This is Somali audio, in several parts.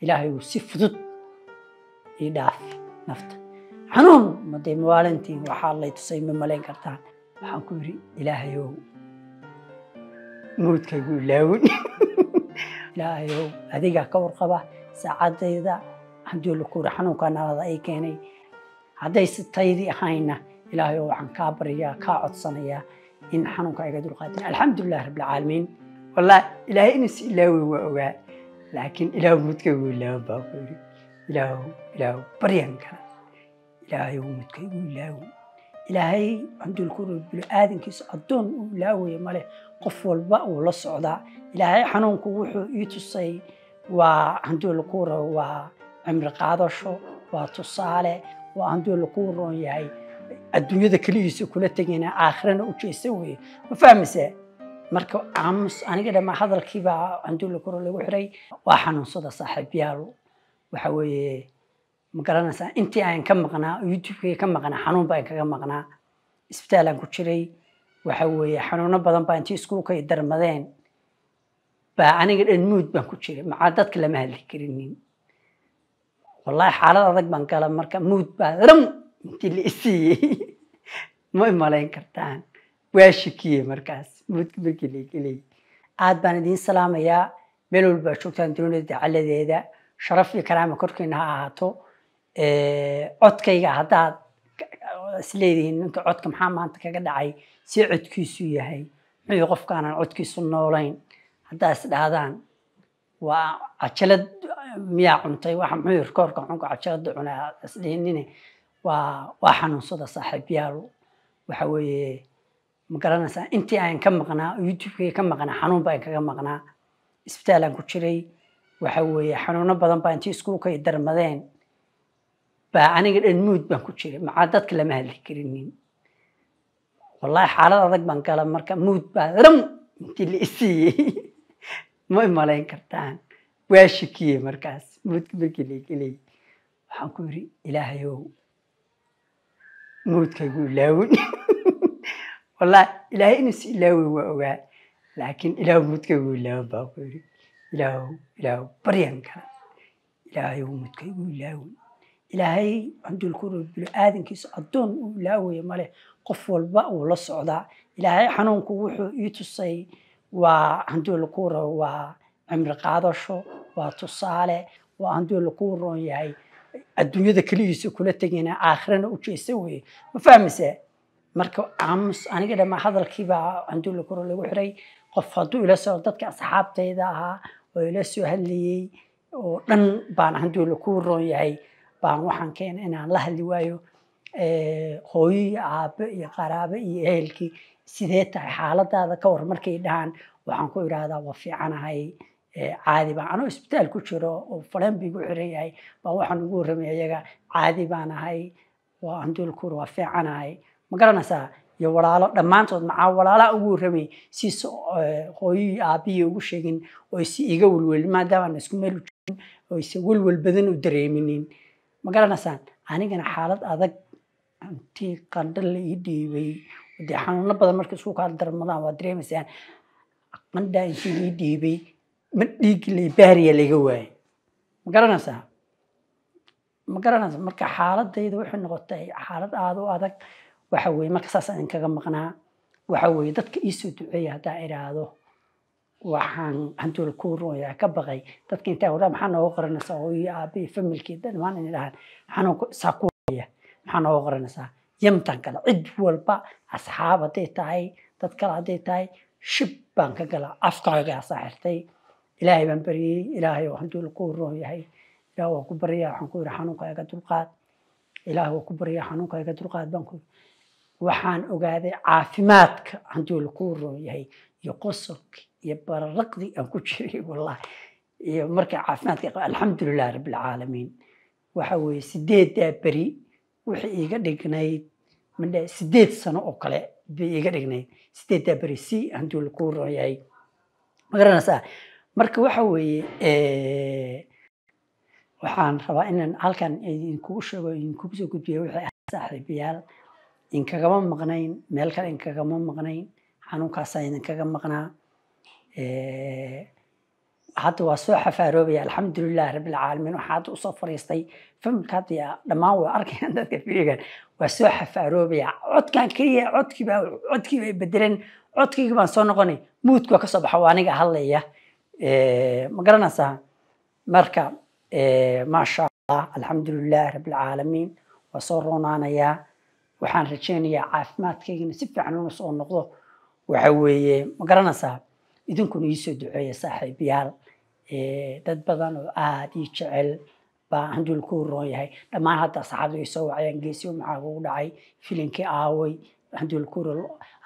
ilaahay uu si fudud ii dhaafi nafta xanuun made maalintii waxaa lay tusay ma malayn kartaan waxaan ku yidhi ilaahayow mowdkaygu ilaawin ilaahayow adigaa ka warqaba saacadayda haddii lakuuri xanuunkaa nalada ay keenay hadday sitaydii ahayna ilaahayow waxaan kaa baryaa kaa codsanayaa in xanuunka iga dulqaadin alxamdulilah rabbilcaalamiin wallahi ilaahay inuusi ilaawin waa ogaa laakiin ilaahu midkaygu ilaaho baa ku yidhi ilaahow ilaahow baryankana ilaahayow midkaygu ilaahow ilaahay andulkuro bini-aadankiisa addoon uu ilaawaya male qof walba uu la socdaa ilaahay xanuunku wuxuu ii tusay waa handulkuro waa cimri qaadasho waa tusaale waa handul kuu yahay adduunyada keligiisa kula tegayna aakhirana u jeesa weye ma fahmayse marka aamus aniga dhama hadalkiibaa canduulla koro lagu xiray waa xanuunsada saaxiibyaal waxa weeye ma garanaysaa intii aan ka maqnaa youtubekii ka maqnaa xanuun baan kaga maqnaa isbitaalaan ku jiray waxa weeye xanuuno badan baa intii iskuulka darmadeen baa aniga dhan muud baan ku jiray macaa dadka lama hadli karinin wallaahi xaalad adag baan gala marka muud baa ram intii la isiiyey ma imalayn kartaan waa shikiyey markaas mudka markii leyley aad baan idiin salaamayaa meel walbaa joogtaan dunida dacaladeeda sharaf iyo karaama korkiina ha ahaato eh, codkayga haddaad isleedihiin ninka codka maxaa maanta kaga dhacay see codkiisu yahay muxuu qofkaanan codkiisu noolayn haddaa is dhahdaan waa cajalad eh, miyaa cuntay waxa muxuu koorka xunka cajalada cunaa isdhihinine waa waa xanuunsada saaxiibyaal waxa weeye ma garanaysaa intii aan ka maqnaa youtubekayga ka maqnaa xanuun baan kaga maqnaa isbitaalaan ku jiray waxa weeye xanuuno badan baa intii iskuulkay darmadeen baa aniga dhan muud baan ku jiray macaa dadka lama hadli karinin wallahi xaalad adag baan gala marka muud baa ram intii la isiiyey ma imalayn kartaan waa shikiyey markaas muudka markii la gelay waxaan ku yiri ilaahayow muudkaygu ilaawin wallah ilaahay inuus ilaawi waa ogaa laakiin ilaahu mudkaygu ilaawo baa ku yidhi ilaahow ilaahow baryan kale ilaahay mudkaygu ilaawin ilaahay candulkuru bini-aadankiisa addoon uu ilaawaya male qof walba uu la socdaa ilaahay xanuunku wuxuu ii tusay waa candulkura waa cimri qaadasho waa tusaale waa canduula yahay adduunyada keligiisa kula tegina aakhirana u jeesa weye ma fahmayse marka aamus aniga dhama hadalkiibaa canduulla koro lagu xiray qof hadduu ila soo dadka asxaabtayda ahaa oo ila soo hadlayey oo dhan baan canduulla kuu roon yahay baan waxaan keena inaan la hadli waayo hooyo eh, iyo iyo qaraabe iyo ehelkii sidee tahay xaaladaada ka war markay dhahaan waxaan ku idhaahdaa waa fiicanahay eh, caadi baan anoo isbitaal ku jiro oo faleen biigu xiran yahay baan waxaan ugu warramay ayaga caadi baan ahay waa canduul kuur waa fiicanahay ma garanaysaa eh, iyo walaalo dhammaantood maxaa walaalaa ugu warramay si hooyii aabihii ugu sheegin oo is iga welwelin maadaamaana isku meel ujeedin welwel badan u dareeminin ma garanaysaan anigana xaalad adag intii qandhala ii dhiibay dee xanuuno badan marka isku darmadaan waa dareemaysaan qandhaa intii ii dhiibay ma dhiigi la baariya laga waayay ma garanaysaa ma garanaysaa marka xaaladayda waxay noqotay xaalad aada u adag waxa weye marka saas aan kaga maqnaa waxa weye dadka iisoo duceeya haddaa iraahdo waxaan hantuul kuu rooyaa ka baqay dadka intaa waraa maxaa nooga qoranaysaa oo iyo aabbi familkii dhammaan inay dhahaan xanuunka ku waya maxaa nooga qoranaysaa yamtan kale cid walba asxaab hadday tahay dad kale hadday tahay shib baan ka gala afkaagaasaa xirtay ilaahay baan baryey ilaahay oo hantuul kuu roon yahay ilaah waa ku baryaa waxaan ku yidhi xanuunkaaga dulqaad ilaah waa ku baryaa xanuunkaaga dulqaad baan ku yidhi waxaan ogaaday caafimaadka haddii lakuu roon yahay iyo qosolka iyo bararaqdii aan ku jiray wallahi iyo marka caafimaadka alxamdulilah rabbilcaalamiin waxa weeye sideeddaa beri waxay iga dhignayd mandha sideed sano oo kale bay iga dhignayd sideeddaa beri si haddii lakuu roon yahay magaranaysaa marka waxa weeye waxaan rabaa inaan halkan idinkugu sheego idinkugu soo gudbiya wixii ah inkagama maqnayn meel kale inkagama maqnayn xanuunkaasaa idinkaga maqnaa eh, hadda waa soo xafaaroobaya alxamdulilah rabbilcaalamiin waxaa hadda usoo fariistay filmka hadda dhammaan way arkayaan dadka filigan waa soo xafaaroobaya codkan keliya codkiibaa codkii bay bedeleen codkaygii baan soo noqonay muudku waa kasoo baxa waa aniga hadlaya eh, ma garanaysaa marka eh, maasha allah alxamdulilaahi rabbilcaalamiin waa soo roonaanayaa waxaan rajeynayaa caafimaadkaygana si fiican inu soo noqdo waxa weeye ma garanaysaa idinkuna iisoo duceeya saaxiibyaal dad badan oo aada ii jecel baa handul ku roon yahay dhammaan hadda asxaabdu ay soo wacayaan geesiyo maxaa kugu dhacay filinkii aaway handul kuro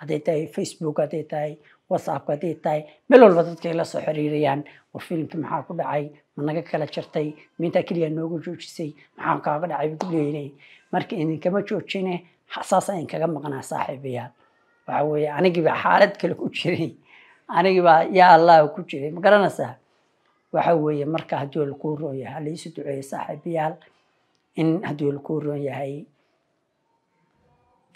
hadday tahay facebook hadday tahay whatsapp hadday tahay meel walba dadka ay la soo xiriirayaan war filimkii maxaa ku dhacay ma naga kala jartay mintaa keliya noogu joojisay maxaa kaaga dhacay gubleynay marka idinkama joojine saas in kaga maqnaa saaxiibayaal waxa weeye anigiibaa xaalad kale ku jiray anigibaa yaa allah ku jiray ma garanaysaa waxa weeye marka hadduu lakuu roon yahay alaiisu duceeye saaxiibayaal in hadduu lakuu roon yahay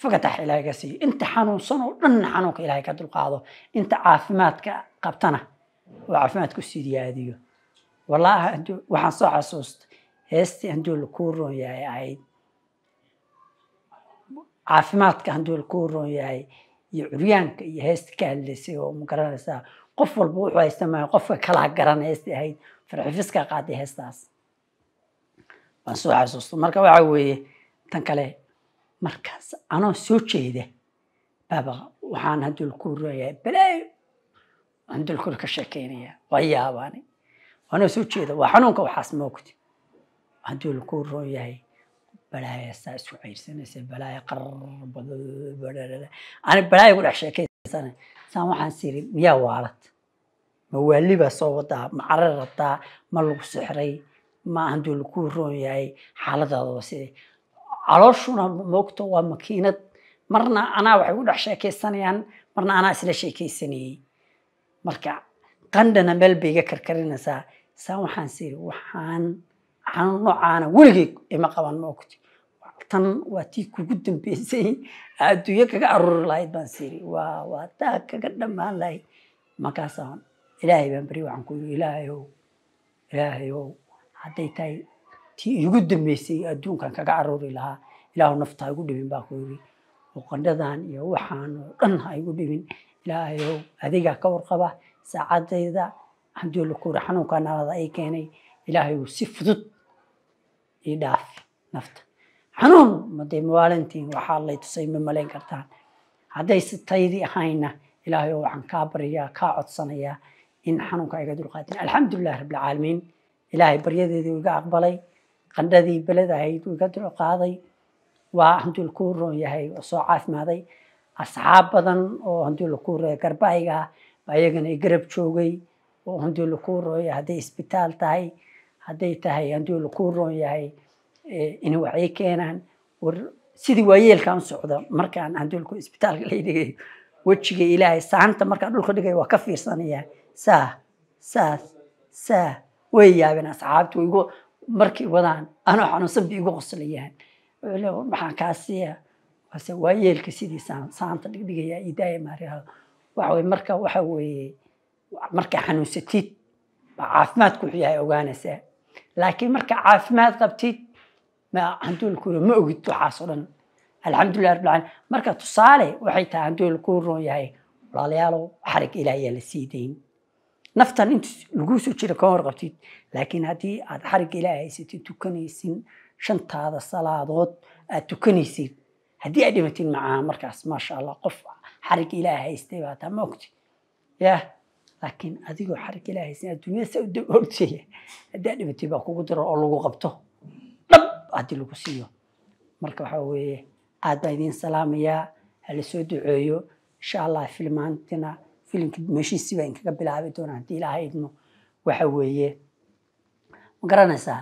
fakatax ilahay ka siiyo inta xanuunsan oo dhan xanuunka ilahay ka dulqaado inta caafimaadka qabtana oo caafimaad ku sidiyaadiyo wallaahi waxaan soo xasuusta heestii hadduu lakuu roon yahay ahayd caafimaadka handuu ka horon yahay iyo curyaanka iyo heesta ka hadlaysay oo ma garanaysaa qof walba wuxuu haysta maayo qofka kalaa garan heesta ahayd farxifiska qaaday heestaas waan soo xasuusta marka waxa weeye tan kale markaas anoo soo jeeda baaba waxaan handul ka horonyahay balaayo handul kor ka sheekeynaya waa yaabaani anoo soo jeeda waa xanuunka waxaas moogti handul ka horon yahay balaaya saa isku cayrsanaysa balaaya qarbaani balaaya ku dhex sheekaysana saan waxaan siri miyaa waalad ma waali baa soo wadaa ma carar rabtaa ma lagu sixray ma handuu lagu roon yahay xaaladaadaba sidee calooshuna moogto waa makiinad marna anaa waxay ku dhex sheekeysanayaan marna anaa isla sheekeysanayay marka qandhana meel bay iga karkarinaysaa saan waxaan siri waxaan caano noocaana weligey ima qaban ma ogti tan waa tii kugu dambeysay adduunye kaga aruuri lahayd baan siiri waa taa kaga dhammaan lahayd markaasaan ilaahay baan beri waxaan ku yiri ilaahayow ilaahayow hadday tahay tii iigu dambeysay adduunkan kaga aruuri lahaa ilaahu nafta ha igu dhimin baa ku yiri muuqanadan iyo waxaan oo dhan ha igu dhimin ilaahayow adigaa ka warqaba saacadayda haddii lakuri xanuunka nalada ay keenay ilaahayow si fudud io dhaaf nafta xanuun madee maalintiin waxaa lay tusay ma malayn kartaan haddayse ahayna ilaahay oo waxaan kaa baryaa kaa codsanayaa in xanuunka iga dulqaadin alxamdulilah rabbilcaalamiin ilaahay baryadeedii iga aqbalay qandhadii beled ahayd iga dulqaaday waa handuu lakuu roon yahay soo caafimaaday asxaab badan oo handuu lakuu roya garbaayga ayagana i garab joogay oo handuu lakuu rooya hadday isbitaal tahay hadday tahay haddii ku roon yahay eh, inay wacyi keenaan war sidii waayeelkaan socda markaan handuulku isbitaalka la dhigayo wejiga ilaahay saanta markaa dhulka dhigayo waa ka fiirsanaya saa saas saa way yaabeen asxaabtu igu markay wadaan anoo xanuunsan bay igu qoslayaan maxaan kaasiya siiya ase waayeelka sidii saanta dhigdhigaya idaaya maariha waxawey marka waxa weeye markaa xanuunsatid caafimaadku wuxuu yahay ogaanaysaa laakiin marka caafimaad qabtid handuulkuuro ma ogid waxaasoo dhan alxamdulilah rabbil caalamiin marka tusaale waxay tahay handuul kuu roon yahay walaalayaalow xarig yaa la sii dayn naftan inta laguu soo jira ka hor qabtid laakiin haddii aad xarig ilaahi haysatid tukanaysin shantaada salaadood aad tukanaysid haddii aad dhimatid macaha markaas maasha allah qof xarig ilaahi haystay baa taa ma ogti yah laakiin adigoo xarka ilaa haysan adduunyada sa horteeya haddaa dhibatay baa kugu diro oo lagu qabto dhab haddii lagu siiyo marka waxaa weeye aad baa idiin salaamayaa halasoo duceeyo insha allah filmaantina filimka meeshiisii baa inkaga bilaabi doona haddii ilaaha idmo waxa weeye ma garanaysaa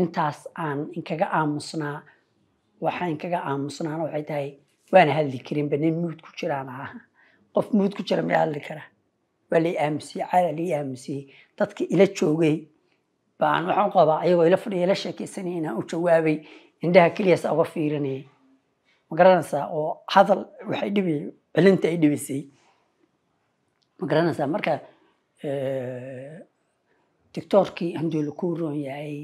intaas aan inkaga aamusnaa waxaa inkaga aamusnaana waxay tahay waana hadli karinba nin muud ku jiraan aha qof mawd ku jira miyaa hadli kara waa lai aamusiyey caala lai aamusiyey dadka ila joogay baan waxaan qabaa ayagoo ila fadhiya ila sheekeysanaya inaan u jawaabay indhaha keliyaas uga fiirinayay magaranaysaa oo hadal waxay dhibi celinta ay dhibisay magaranaysaa marka doctoorkii hamduula ku roon yahay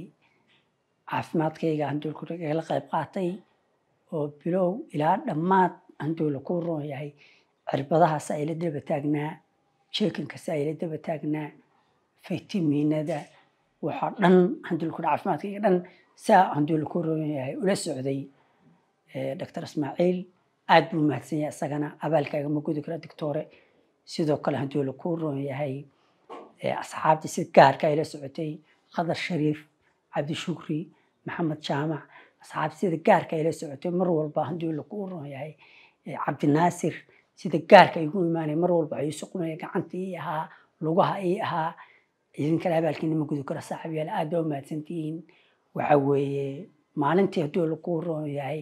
caafimaadkayga hamduula ku la qayb qaatay oo bilow ilaa dhammaad hamduula ku roon yahay cirbadahaas ayla daba taagnaa jeekankaas ayla daba taagnaa faytimiinada waxaa dhan handulkua caafimaadka iyo dhan saa handula ku roon yahay ula socday doctor ismaaciil aad buu mahadsan yahay isagana abaalkaagama gudi kara doctore sidoo kale handula ku roon yahay asxaabtii si gaarka ayla ah socotay khadar shariif cabdishukri maxamed jaamac asxaabtii sida gaarka ayla ah socotay mar walba handula ku roon yahay cabdinaasir sida gaarka ay gu imaanaya mar walba ayuu suqunaya gacanta ahaa lugaha ii ahaa idinkala abaalkiina ma gudi karo saaxiibyaal aada baa mahadsantihiin waxa weeye maalintii hadduu lagu roon yahay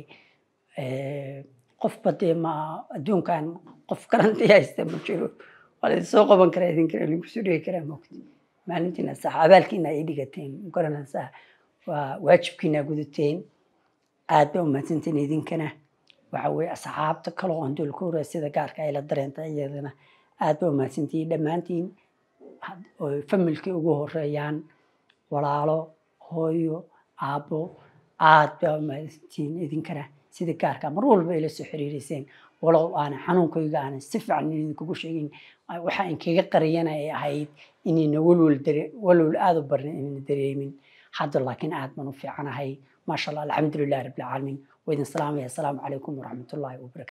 eh, qofba dee ma adduunkan qof karantii haysta ma jiro waa laydin soo qaban karaa idinkana lagu soo dhigi karaa mogti maalintiina sax abaalkiina ay dhigateen magaranaysaa waa waajibkiina gudateen aada baa umahadsantiin idinkana waxaweye asxaabta kaloo anduul sida gaarka ayla dareenta iyadana aad ba umaadsantihiin dhammaantiin familkii ugu horeeyaan walaalo hooyo aabbo aad baa umaadsantihiin idinkana sida gaarka mar walba ayla soo xiriiriseen walow aana xanuunkayga aanan si fiican idinkugu sheegin waxa inkaga qariyana ay ahayd inayna walwal aada u barna inayna dareemin hadda laakiin aad baan u fiicanahay maasha allah alxamdulilahi rabbilcaalamiin وإذن السلام عليكم ورحمة الله وبركاته